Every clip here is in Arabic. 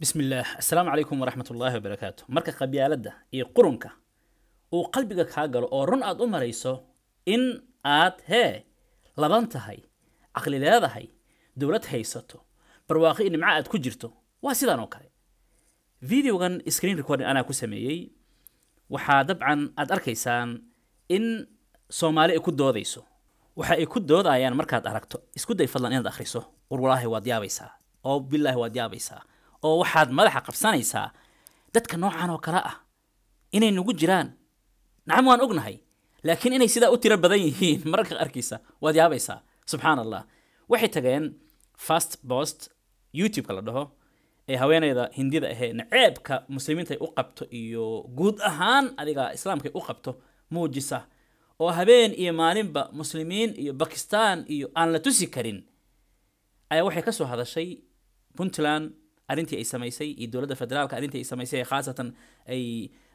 بسم الله السلام عليكم ورحمة الله وبركاته مركة قبيالة ده إيه قرنك و قلبك كاقل أو رن آد أمريسو إن آد هي لبانت هاي عقل لها هاي دولت هاي ساتو برواقي إن معاد كجرتو واسيدا نوكاري فيديو غن سكرين ريكورد أنا كو سميي وحا دبعا آد أركيسان إن سومالي إكود دو ديسو وحا إكود دو ديان مركة أركتو إسكود دي فضلان إن آد أخريسو ورولاه واديابيسا أو بالله واديابيسا oo waxaad madaxa qabsanaysaa dadka noocan oo kale ah inay nagu jiraan nacam waan ognahay laakiin inay sidaa u tiro badan yihiin mararka arkaysa waad yaabaysaa subxaan allah waxay tageen fast post youtube-ka la dhaho ee haweeneyda hindida ahee naceebka muslimiinta u qabto iyo guud ahaan adiga islaamka ay u qabto muujisa oo habeen iyo maalinba muslimiin iyo bakistan iyo aan la tusi karin ayaa waxay ka soo hadashay puntland arintii ay samaysay iyo dowladda federaalka arintii ay samaysay khaasatan ay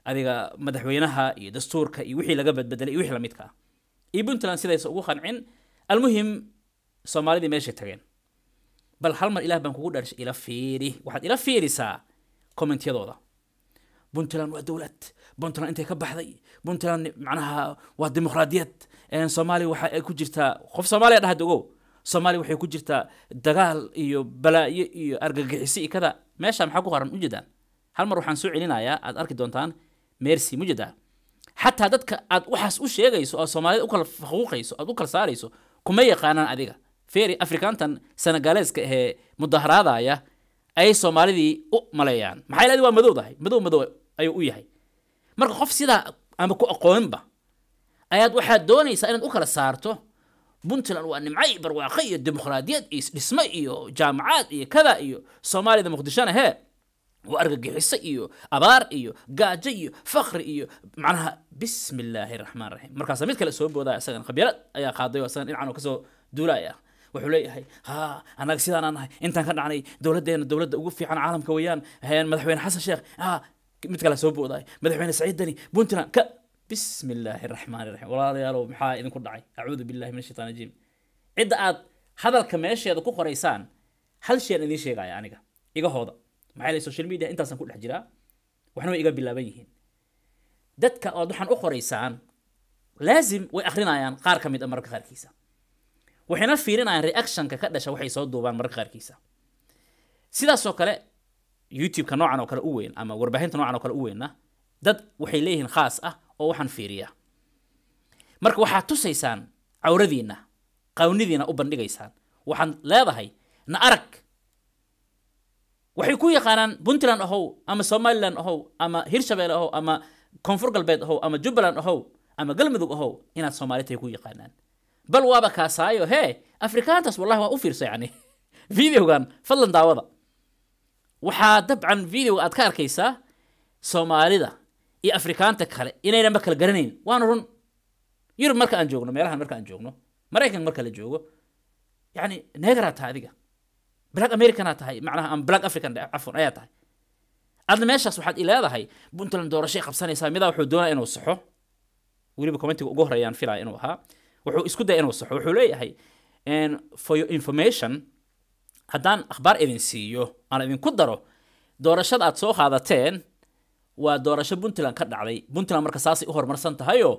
adiga madaxweynaha iyo dastuurka iyo wixii laga badbedelay iyo wixii lamidka ah iyo puntland sidaysa ugu qancin almuhim soomaalidii meeshay tageen bal hal mar ilaah baan kugu dharshay ila fiiri waxaad ila fiirisaa kommentyadooda puntland waa dowlad puntland intay ka baxday puntland macnaha waa dimuqraadiyad soomaaliya waxa ay ku jirtaa qof soomaaliya dhaha dogow soomaaliya waxay ku jirtaa dagaal iyo balaayo iyo argagixiso iyo kada meesha maxaa ku qoran ujeedaan hal mar waxaan soo celinayaa aad arki doontaan mercy mujeedaa xataa dadka aad waxaas u sheegayso oo soomaalida ukala faquuqayso aad u kala saarayso kuma yaqaanaan adiga feri afrikaantan senagaaleeska ahee mudaharaadaya ayay soomaalidii u maleeyaan maxaa ilaadi waa madow dahay madow madow ayuu u yahay marka qof sidaa ama ku aqooninba ayaad waxaad doonaysaa inaad u kala saarto بنتلان وان معي برواقية ديمقراطية اسم ايو جامعات ايو كذا ايو سومالي مقدشان هي وارقى قيحس ايو ابار ايو قاج ايو فخر ايو معناها بسم الله الرحمن الرحيم مركز ميت كلاسو بودا اساقن خبيرات ايا قاضي واساقن انعان وكسو دولايا وحولي هاي ها انا سيدان انا انت كان عني دولة دين دولة وقفي عن عالم كويان هاي مدحوين حسن شيخ ها ميت كلاسو بودا مدحوين سعيد داني بنتلان كأ بسم الله الرحمن الرحيم ولا يا رب محاي إذن كردعي أعوذ بالله من الشيطان الرجيم عد أد هذا الكماشي هذا كوكو ريسان هل شيء أني شيء غاية أنيقا إيقا هودا محايل السوشيال ميديا إنتا سنكول الحجرة وحنو إيقا بالله بيهين دادك أدوحان أخو ريسان لازم وإخرين آيان قار كميد أمرك خار كيسا وحنا فيرين آيان رياكشن كاكدش وحي صوت دوبان مرك خار كيسا سيدا سوكالة يوتيوب كنوعان وكالأوين أما وربحين تنوعان وكالأوين دد وحي ليهن خاص أه oo waxaan fiiriya marka waxaad tusaysaan cawradiinna qawnidiina u bandhigaysaan waxaad leedahay na arag waxay ku yaqaanaan puntland ahow ama somaliland ahow ama hirshabelle ahow ama koonfur galbeed ahow ama jubbaland ahow ama galmudug ahow inaad soomaali tahay ku yaqaanaan bal waaba kaasaayo hee afrikaantaas wallahi waa u fiirsa yani videogan fadlan daawada waxaa dabcan videoga aad ka arkaysaa soomaalida iyo afrikaanta kale inayna ma kala garanayn waan run yurub marka aan joogno meelahan marka aan joogno maraykan marka la joogo yani negeraa tahay adiga black americanaa tahay macnaha am black african cafwan ayaa tahay adna meeshaas waxaad ileedahay puntland doorashay qabsanaysaa midaa wuxuu doonaa inuu saxo weliba commentiga ugu horreeyaan filaya inuu ahaa wuxuu isku daya inuu saxo wuxuu leeyahay for your information haddaan akhbaar idin siiyo aan idinku daro doorashada aad soo qaadateen waa doorasho puntland ka dhacday puntland marka saasay u horumarsan tahayoo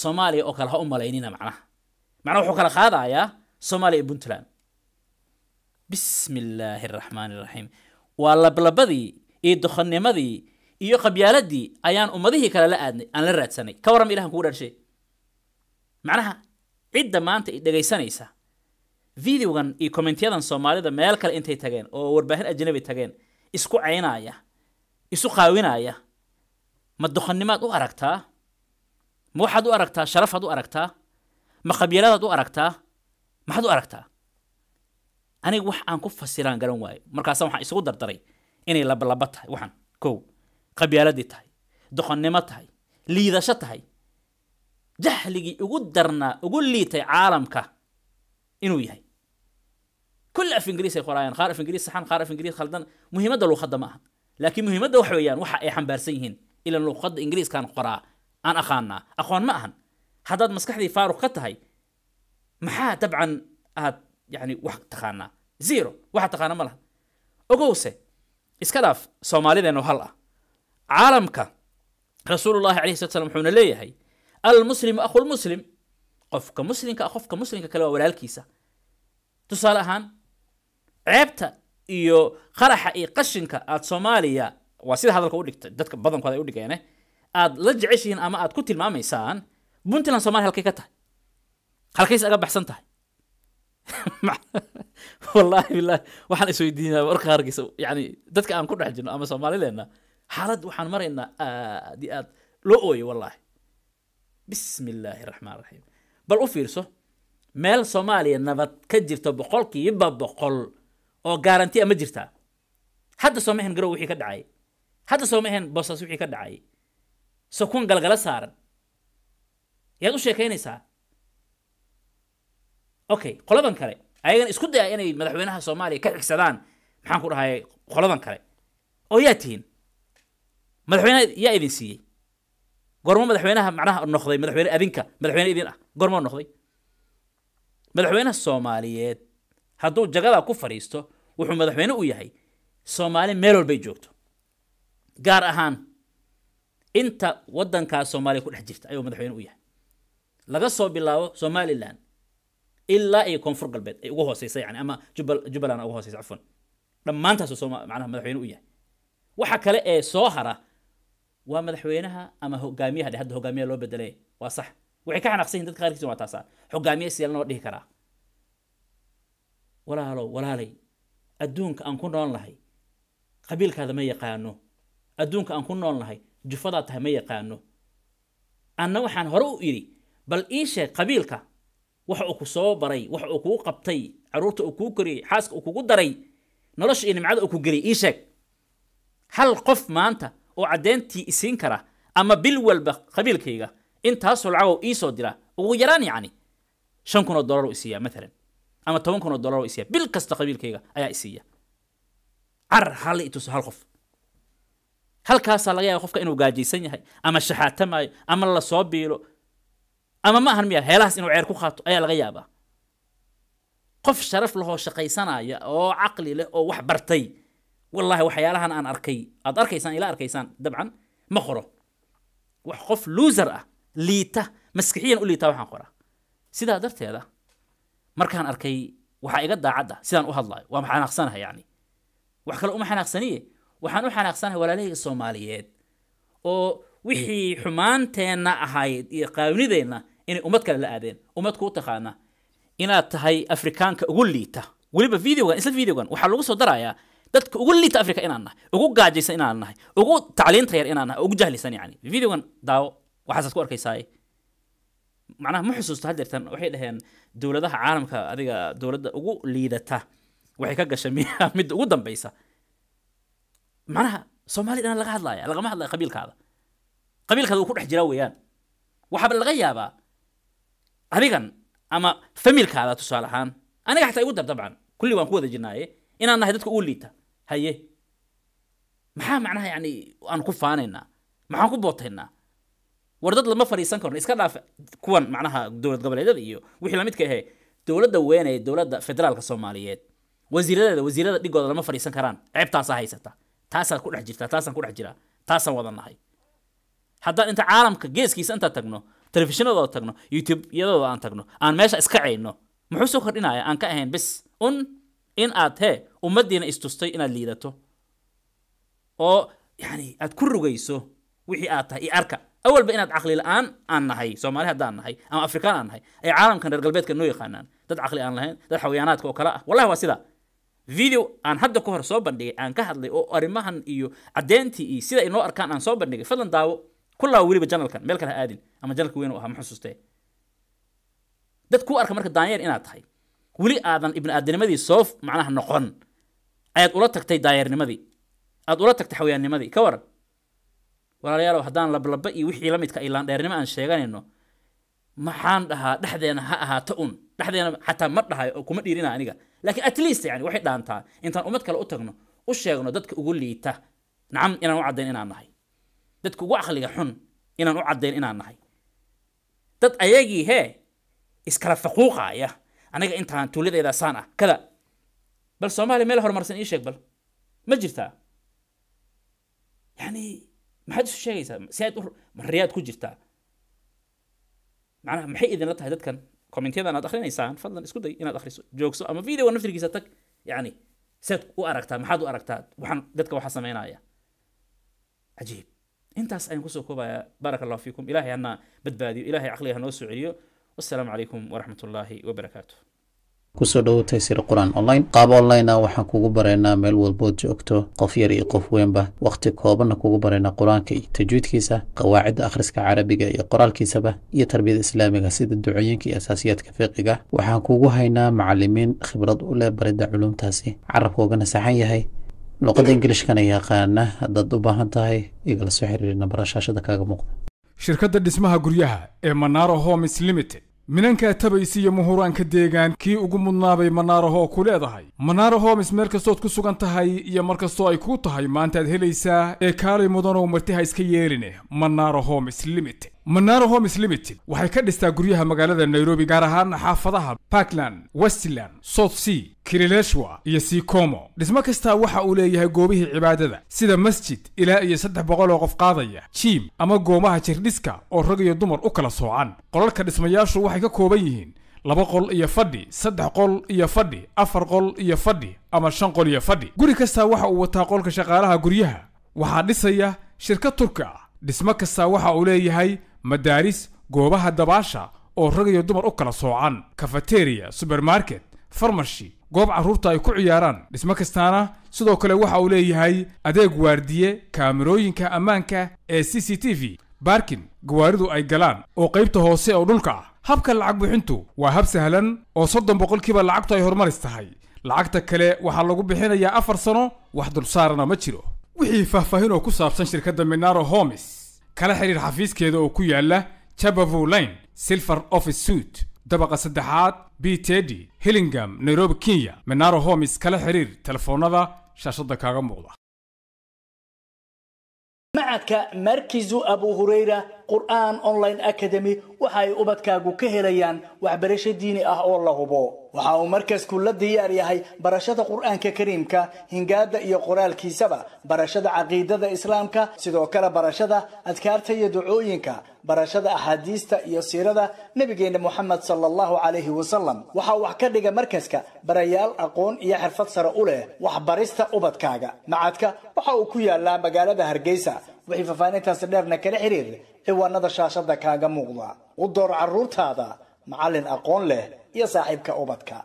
soomaaliya oo kale ha u malaynina macnaha macnaha wuxuu kala qaadayaa soomaaliya iyo puntland bismi illaahi araxmaani iraxiim waa lablabadii iyo dokhonimadii iyo qabyaaladii ayaan ummadihii kale la aadnay aan la raadsanay ka warram ilahan kugu dharshe macnaha cidda maanta i dhegaysanaysa videogan iyo kommentyadan soomaalida meel kale intay tageen oo warbaahin ajnabi tageen isku caynaya isu qaawinaya ما الدخنماد u aragtaa ma waxaad u aragtaa sharafaad u aragtaa ma qabyaaladaad u aragtaa maxaad u aragtaa aniga wax aan ku fasiraan garan waayo markaasa waxaan isugu dardaray inay labalaba tahay waxaan kow qabyaaladii tahay doqonnimo tahay liidasho tahay jahligii ugu darnaa ugu liitay caalamka inuu yahay كل اف انجليزي قرايان خارف انجليزي صحن خارف انجليزي خلدان مهمه لغه ما لكن مهمه waxa weeyaan waxa ay xambaarsan yihiin إلى لغة إنجليز كان قراء أنا أخانا أخوان ما أهن هذا مسكحي فارو قتهاي محا طبعا هاد يعني واحد تخانا زيرو واحد تخانا ملا أقوسه إسكلاف سومالي ذا نهلا عالمك رسول الله عليه الصلاة والسلام حون ليه هاي المسلم أخو المسلم قفك مسلم كأخفك مسلم كلو ولا الكيسة تصالحان عبتا إيو خرح إي قشنك أت سوماليا waa sida hadalka u dhigtay dadka badankooda ay u dhigeene aad la jeceshihiin ama aad ku tilmaamaysaan puntland somalia halkay ka tahay halkays aga baxsan tahay wallaahi billah waxaan isweydiinaa marka qaarkiisa yani dadka aan ku dhex jirno ama soomaalileenna xaalad waxaan maraynaa aad iyo aad loo ooyay wallaahi bismi illaahi raxmaan raxiim bal u fiirso meel soomaaliya nabad ka jirto boqolkiiba boqol oo garanti a ma jirtaa hadda soo ma hen garow wixii ka dhacay hadda sooma ahayn boostaas wixii ka dhacay sakun galgala saaran yaad u sheekaynaysaa okay qoladan kale ayagan isku daya inay madaxweynaha soomaaliya ka xigsadaan maxaan ku dhahay qoladan kale oo yaa tihiin madaxweynaha yaa idin siiyey goormo madaxweynaha macnaha noqday madaxweyne adinka madaxweyne idin ah goormoo noqday madaxweynaha soomaaliyeed hadduu jagadaa ku fadhiisto wuxuu madaxweyne u yahay soomaali meel walbay joogto gaar ahaan inta waddankaas soomaaliya ku dhex jirta ayuu madaxweyne u yahay laga soo bilaabo somalilan ilaa iyo koonfur galbeed ay uga hooseysa yani ama jubbaland uga hooseysa cafwan dhammaantaasu soo madaxweyne u yahay waxa kale ee soo hara waa madaxweynaha ama hogaamiyaha dhe hadda hogaamiyaha loo bedelay waa sax waxay ka xanaqsan yihin dadka qaarkiisa waa taasaa hogaamiye siyalan oo dhihi karaa walaalo walaalay adduunka aan ku nool nahay qabiilkaada ma yaqaano adduunka aan ku nool nahay jufadaa tahay ma yaqaano anna waxaan hore u idhi bal ii sheeg qabiilka waxa uu ku soo baray waxa uu kuu qabtay caruurta uu kuu koriyey xaaska uu kugu daray nolosha iyo nimcada uu ku geliyey ii sheeg hal qof maanta oo caddeyntii isiin kara ama bil walba qabiilkayga intaasoo lacagow ii soo dira ugu yaraan yacni shan kun oo dollar oo isiiyaa maalan ama toban kun oo dollar oo isiiyaa bil kasta qabiilkayga ayaa isiiya car hal ituso hal qof هل كاسا لغا خوفك انو غاجيسن يحي اما شحاتم اي اما لا سو اما ما هرميا هيلاس انو عير كو خاطو ايا لغا يابا قف شرف له شقيسنا يا او عقلي له او وح برتي والله وحيالهن ان اركي اد اركيسان الى اركيسان دبعا ما خرو وح قف لوزر ليتا مسكحيا اولي تا وحان خرا سيدا درتيدا مركان اركي وحا ايغا داعدا سيدان او هادلاي وما حنا يعني وح كلو ما حنا خسنيه waxaan u xanaaqsanahay walaalahayga soomaaliyeed oo wixii xumaanteenna ahayd iyo qaawnideenna inay ummad kale la aadeen ummad kuu taqaana inaad tahay afrikaanka ugu liita weliba videogan isla videogan waxaa lagu soo darayaa dadka ugu liita afrika inaan nahay ugu gaajaysan inaan nahay ugu tacliinta yar inaan nahay ugu jahlisan yacni videogan daawo waxaasaad ku arkaysaa macnaha ma xusuusto hadeertan waxay dhaheen dowladaha caalamka adiga dowladda ugu liidata waxay ka gashay midda ugu dambaysa معناها صومالي انا لغا هاد لاي لغا ما هاد لاي قبيل كادا قبيل كادا وكورح جراو ويان وحاب لغا يابا أنا اما فميل كادا تصالحان انا قاعد اقول طبعا كل وان قوذ جناي انا انا هدتك اقول ليتا هاي ما معناها يعني انا كفانينا ما حان كبوتينا وردد لما فري سانكورن اسكا دافع كوان معناها دولة قبل ايضا ايو وحي لامتك هي دولة وين دولة فدرالك صوماليات وزيرادة وزيرادة دي قوذ لما فري سانكران عيب تاسا هاي ستا taasaan ku dhex jirtaa taasaan ku dhex jiraa taasaan wada nahay haddaan inta caalamka geeskiisa intaan tagno telefishinadooda tagno youtube-yadooda aan tagno aan meesha iska cayno muxuu soo kordhinaya aan ka ahayn bis un in aad hee ummaddiina istustay inaad liidato oo yani aad ku rugayso wixii aad tahay iyo arka awalba inaad caqli la-aan aan nahay soomaali haddaan nahay ama afrikaan aan nahay ay caalamkan reer galbeedka noo yaqaanaan dad caqli aan lahayn dad xayaanaadka oo kale ah wallahi waa sidaa video aan hadda ka hor soo bandhigay aan ka hadlay oo arrimahan iyo caddeyntii iyo sida inoo arkaan aan soo bandhigay fadlan daawo kullaa weliba janalkan meel kale aadin ama janalka weyn u ahaa ma dad kuu arka marka daanyeer inaad tahay weli aadan ibni aadanimadii soo macnaha noqon ayaad ula tagtay daayeernimadii aada ula tagtay xawayaannimadii ka waran walaalayaalow haddaan lablaba iyo wixii la midka ilaan dheernimo aan sheeganayno maxaan dhahaa dhexdeena ha ahaato un dhexdeena xataa ma dhahayo oo kuma dhiirina aniga لكن اتليست يعني وحي دانتا انت امد كلا اوتغنا او شيغنا ددك او ليتا نعم انا او عدين انا نحي ددك او اخلي حن انا او عدين انا نحي دد ايغي هي اسكلا فقوقا يا انا انت توليد اذا سانا كذا بل سومالي ميل هور مرسن ايشيك بل مجرتا يعني ما حد شيء سياد مريات كجرتا معناها محي اذا لا تهدد كان commentyadan aad akrinaysaan fadlan isku day inaad akriso joogso ama video naftrigiisa tag yani seed u aragtaa maxaad u aragtaa waxaan dadka waxaa sameynaya cajiib intaas ayaan kusoo koobayaa baaraka allahu fiikum ilahay hana badbaadiyo ilahay caqliga hanoo soo celiyo wassalaamu calaykum waraxmat ullaahi wabarakaatuh kusoo dhowo taysir qur-aan online qaab online ah waxaan kugu baraynaa meel walbood joogto qof yar iyo qof weynba wakhti koobanna kugu baraynaa qur-aanka iyo tajwiidkiisa qawaacidda akhriska carabiga iyo qoraalkiisaba iyo tarbiyada islaamiga sida ducooyinka iyo asaasiyaadka fiqiga waxaan kugu haynaa macalimiin khibrad u leh baridda culumtaasi carabka ugana saxan yahay luqadda ingilishkana yaqaana haddaad u baahan tahay igala soo xiriiri shaashada kaaga muuqda shirkadda dhismaha guryaha ee manaro homes limited minankaa tabaysi iyo muhuraanka deegaan kii ugu mudnaabay manaarahoo ku leedahay manaaraho mis meel kastood ku sugan tahay iyo mar kastoo ay kuu tahay maantaad helaysaa ee kaalay mudanow marti ha iska yeelineh manaaraho mis limit manaro homes limited waxay ka dhistaa guryaha magaalada nairobi gaar ahaan xaafadaha parkland westland south sea kirileshwa iyo sikomo dhismo kastaa waxa uu leeyahay goobihii cibaadada sida masjid ilaa iyo saddex boqol oo qof qaadaya jiim ama goomaha jirdhiska oo rag iyo dumar u kala soocan qolalka dhismayaashu waxay ka kooban yihiin laba qol iyo fadhi saddex qol iyo fadhi afar qol iyo fadhi ama shan qol iyo fadhi guri kastaa waxa uu wataa qolka shaqaalaha guryaha waxaa dhisaya shirka turka ah dhismo kastaa waxa uu leeyahay madaaris goobaha dabaasha oo rag iyo dumar u kala soocan kafateriya subermarket farmashi goob carruurta ay ku ciyaaraan dhismo kastaana sidoo kale waxa uu leeyahay adeeg waardiye kaamirooyinka ammaanka ee c c t v baarkin gawaaridu ay galaan oo qaybta hoose oo dhulka ah habka lacag bixintu waa hab sahlan oo soddon boqolkiiba lacagtu ay horumaris tahay lacagta kale waxaa lagu bixinayaa afar sano wax dulsaarana ma jiro wixii faahfaahin oo ku saabsan shirkadda minaro homes kala xidhiir xafiiskeeda oo ku yaala jabavu line silver office suit dabaqa saddexaad b tedi hillingam nairobi kenya menaro homes kala xidhiir telefoonada shaashadda kaaga muuqda qur'aan online academy waxa ay ubadkaagu ka helayaan waxbarasho diini ah oo la hubo waxa uu markaas la diyaar yahay barashada qur'aanka kariimka hingaada iyo qoraalkiisaba barashada caqiidada islaamka sidoo kale barashada adkaarta iyo ducooyinka barashada axaadiista iyo siirada nebigeenna moxamed sala allahu calayhi wasalam waxaa wax ka dhiga markaska barayaal aqoon iyo xirfad sare u leh waxbarista ubadkaaga macadka waxa uu ku yaallaa magaalada hargeysa wixii faafaahintaasi dheerna kala xiriir ciwaanada shaashadda kaaga muuqda u door carruurtaada macallin aqoon leh iyo saaxiibka ubadka